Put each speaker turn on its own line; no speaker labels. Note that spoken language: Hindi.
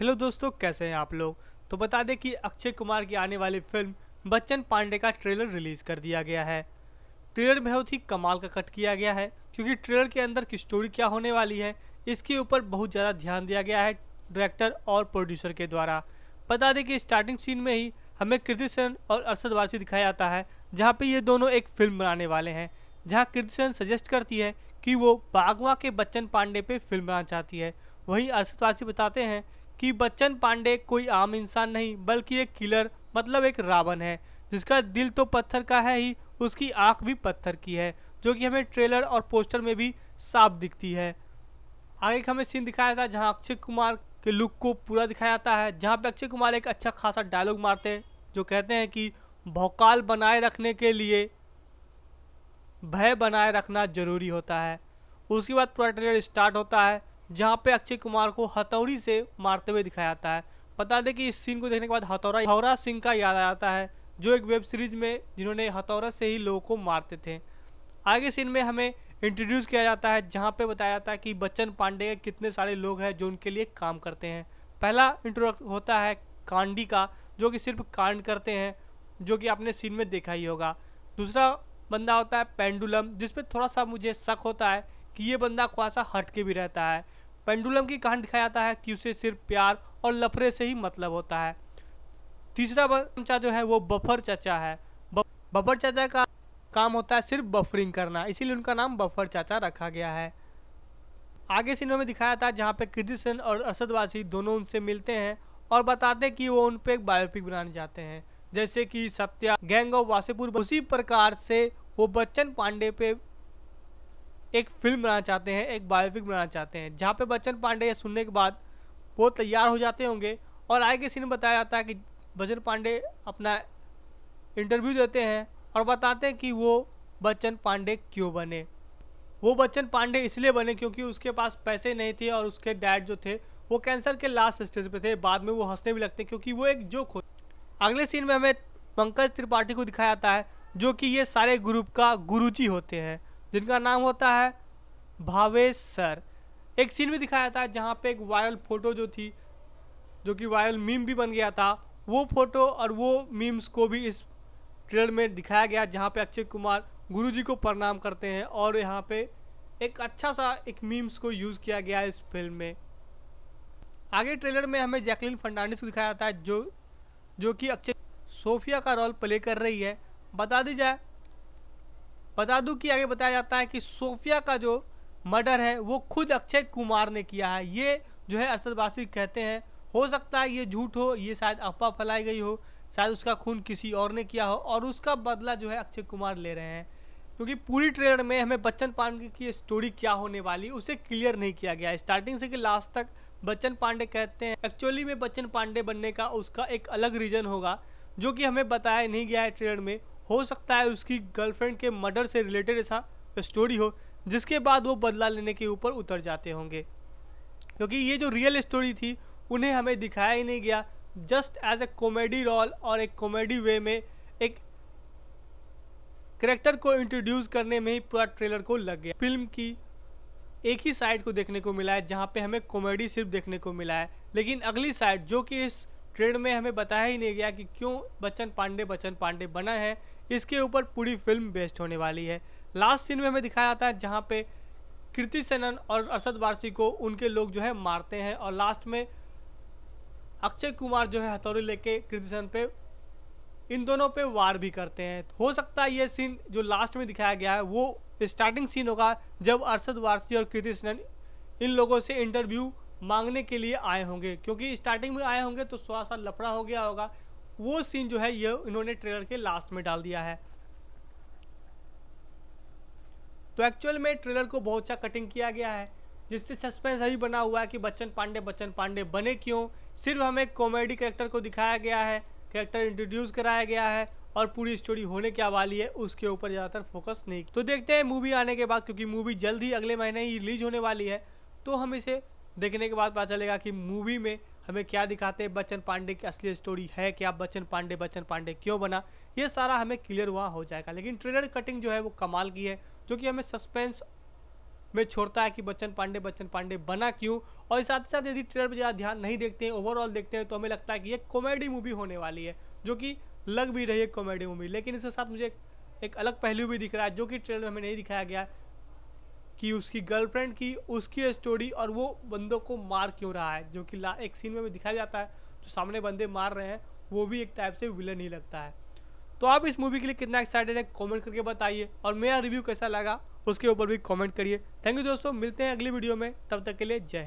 हेलो दोस्तों कैसे हैं आप लोग तो बता दें कि अक्षय कुमार की आने वाली फिल्म बच्चन पांडे का ट्रेलर रिलीज कर दिया गया है ट्रेलर बहुत ही कमाल का कट किया गया है क्योंकि ट्रेलर के अंदर की स्टोरी क्या होने वाली है इसके ऊपर बहुत ज़्यादा ध्यान दिया गया है डायरेक्टर और प्रोड्यूसर के द्वारा बता दें कि स्टार्टिंग सीन में ही हमें कृति सेन और अरसद वारसी दिखाया जाता है जहाँ पर ये दोनों एक फिल्म बनाने वाले हैं जहाँ कृति सेन सजेस्ट करती है कि वो बागवा के बच्चन पांडे पर फिल्म बनाना चाहती है वहीं अरसद वारसी बताते हैं कि बच्चन पांडे कोई आम इंसान नहीं बल्कि एक किलर मतलब एक रावण है जिसका दिल तो पत्थर का है ही उसकी आंख भी पत्थर की है जो कि हमें ट्रेलर और पोस्टर में भी साफ दिखती है आगे हमें सीन दिखाया था जहाँ अक्षय कुमार के लुक को पूरा दिखाया जाता है जहाँ पे अक्षय कुमार एक अच्छा खासा डायलॉग मारते हैं जो कहते हैं कि भौकाल बनाए रखने के लिए भय बनाए रखना जरूरी होता है उसके बाद पूरा ट्रेलर स्टार्ट होता है जहाँ पे अक्षय कुमार को हथौड़ी से मारते हुए दिखाया जाता है बता दें कि इस सीन को देखने के बाद हथौरा हौरा सिंह का याद आ जाता है जो एक वेब सीरीज में जिन्होंने हथौरा से ही लोगों को मारते थे आगे सीन में हमें इंट्रोड्यूस किया जाता है जहाँ पे बताया जाता है कि बच्चन पांडे के कितने सारे लोग हैं जो उनके लिए काम करते हैं पहला इंट्रोड होता है कांडी का जो कि सिर्फ कांड करते हैं जो कि आपने सीन में देखा ही होगा दूसरा बंदा होता है पेंडुलम जिस पर थोड़ा सा मुझे शक होता है कि ये बंदा थोड़ा सा हटके भी रहता है पेंडुलम की कहानी दिखाया जाता है कि उसे सिर्फ प्यार और लफड़े से ही मतलब होता है तीसरा चमचा जो है वो बफर चाचा है बफर चाचा का काम होता है सिर्फ बफरिंग करना इसीलिए उनका नाम बफर चाचा रखा गया है आगे सिनेमा में दिखाया था जहाँ पे कीर्ति सेन और अरसदवासी वासी दोनों उनसे मिलते हैं और बताते हैं कि वो उन पर एक बायोपिक बनाने जाते हैं जैसे कि सत्या गैंग ऑफ वासेपुर उसी प्रकार से वो बच्चन पांडे पे एक फिल्म बनाना चाहते हैं एक बायोपिक बनाना चाहते हैं जहाँ पे बच्चन पांडे ये सुनने के बाद वो तैयार हो जाते होंगे और आगे सीन बताया जाता है कि बच्चन पांडे अपना इंटरव्यू देते हैं और बताते हैं कि वो बच्चन पांडे क्यों बने वो बच्चन पांडे इसलिए बने क्योंकि उसके पास पैसे नहीं थे और उसके डैड जो थे वो कैंसर के लास्ट स्टेज पे थे बाद में वो हंसने भी लगते क्योंकि वो एक जोक हो अगले सीन में हमें पंकज त्रिपाठी को दिखाया जाता है जो कि ये सारे ग्रुप का गुरुजी होते हैं जिनका नाम होता है भावेश सर एक सीन भी दिखाया था जहाँ पे एक वायरल फ़ोटो जो थी जो कि वायरल मीम भी बन गया था वो फ़ोटो और वो मीम्स को भी इस ट्रेलर में दिखाया गया जहाँ पे अक्षय कुमार गुरु जी को प्रणाम करते हैं और यहाँ पे एक अच्छा सा एक मीम्स को यूज़ किया गया है इस फिल्म में आगे ट्रेलर में हमें जैकलिन फर्नांडिस को दिखाया जाता है जो जो कि अक्षय सोफिया का रोल प्ले कर रही है बता दी जाए बता दूं कि आगे बताया जाता है कि सोफिया का जो मर्डर है वो खुद अक्षय कुमार ने किया है ये जो है अरसद वासी कहते हैं हो सकता है ये झूठ हो ये शायद अफवाह फैलाई गई हो शायद उसका खून किसी और ने किया हो और उसका बदला जो है अक्षय कुमार ले रहे हैं क्योंकि पूरी ट्रेलर में हमें बच्चन पांडे की स्टोरी क्या होने वाली उसे क्लियर नहीं किया गया स्टार्टिंग से कि लास्ट तक बच्चन पांडे कहते हैं एक्चुअली में बच्चन पांडे बनने का उसका एक अलग रीज़न होगा जो कि हमें बताया नहीं गया है ट्रेलर में हो सकता है उसकी गर्लफ्रेंड के मर्डर से रिलेटेड ऐसा स्टोरी हो जिसके बाद वो बदला लेने के ऊपर उतर जाते होंगे क्योंकि ये जो रियल स्टोरी थी उन्हें हमें दिखाया ही नहीं गया just as a comedy role और एक कॉमेडी वे में एक करेक्टर को इंट्रोड्यूस करने में ही पूरा ट्रेलर को लग गया फिल्म की एक ही साइड को देखने को मिला है जहाँ पे हमें कॉमेडी सिर्फ देखने को मिला है लेकिन अगली साइड जो कि इस ट्रेड में हमें बताया ही नहीं गया कि क्यों बच्चन पांडे बच्चन पांडे बना है इसके ऊपर पूरी फिल्म बेस्ड होने वाली है लास्ट सीन में हमें दिखाया जाता है जहाँ पे कृति सेनन और अरसद वारसी को उनके लोग जो है मारते हैं और लास्ट में अक्षय कुमार जो है हथौड़ी लेके कृति सेनन पे इन दोनों पे वार भी करते हैं हो सकता है ये सीन जो लास्ट में दिखाया गया है वो स्टार्टिंग सीन होगा जब अरसद वारसी और कृति सेनन इन लोगों से इंटरव्यू मांगने के लिए आए होंगे क्योंकि स्टार्टिंग में आए होंगे तो थोड़ा सा लफड़ा हो गया होगा वो सीन जो है ये इन्होंने ट्रेलर के लास्ट में डाल दिया है तो एक्चुअल में ट्रेलर को बहुत अच्छा कटिंग किया गया है जिससे सस्पेंस अभी बना हुआ है कि बच्चन पांडे बच्चन पांडे बने क्यों सिर्फ हमें कॉमेडी करेक्टर को दिखाया गया है करेक्टर इंट्रोड्यूस कराया गया है और पूरी स्टोरी होने क्या वाली है उसके ऊपर ज़्यादातर फोकस नहीं तो देखते हैं मूवी आने के बाद क्योंकि मूवी जल्द ही अगले महीने ही रिलीज होने वाली है तो हम इसे देखने के बाद पता चलेगा कि मूवी में हमें क्या दिखाते हैं बच्चन पांडे की असली स्टोरी है क्या बच्चन पांडे बच्चन पांडे क्यों बना ये सारा हमें क्लियर हुआ हो जाएगा लेकिन ट्रेलर कटिंग जो है वो कमाल की है जो कि हमें सस्पेंस में छोड़ता है कि बच्चन पांडे बच्चन पांडे बना क्यों और साथ ही साथ यदि ट्रेलर पर ज़्यादा ध्यान नहीं देखते हैं ओवरऑल देखते हैं तो हमें लगता है कि ये कॉमेडी मूवी होने वाली है जो कि लग भी रही है कॉमेडी मूवी लेकिन इसके साथ मुझे एक अलग पहलू भी दिख रहा है जो कि ट्रेलर में हमें नहीं दिखाया गया कि उसकी गर्लफ्रेंड की उसकी स्टोरी और वो बंदों को मार क्यों रहा है जो कि ला एक सीन में भी दिखाया जाता है जो सामने बंदे मार रहे हैं वो भी एक टाइप से विलन ही लगता है तो आप इस मूवी के लिए कितना एक्साइटेड है कमेंट करके बताइए और मेरा रिव्यू कैसा लगा उसके ऊपर भी कमेंट करिए थैंक यू दोस्तों मिलते हैं अगली वीडियो में तब तक के लिए जय हिंद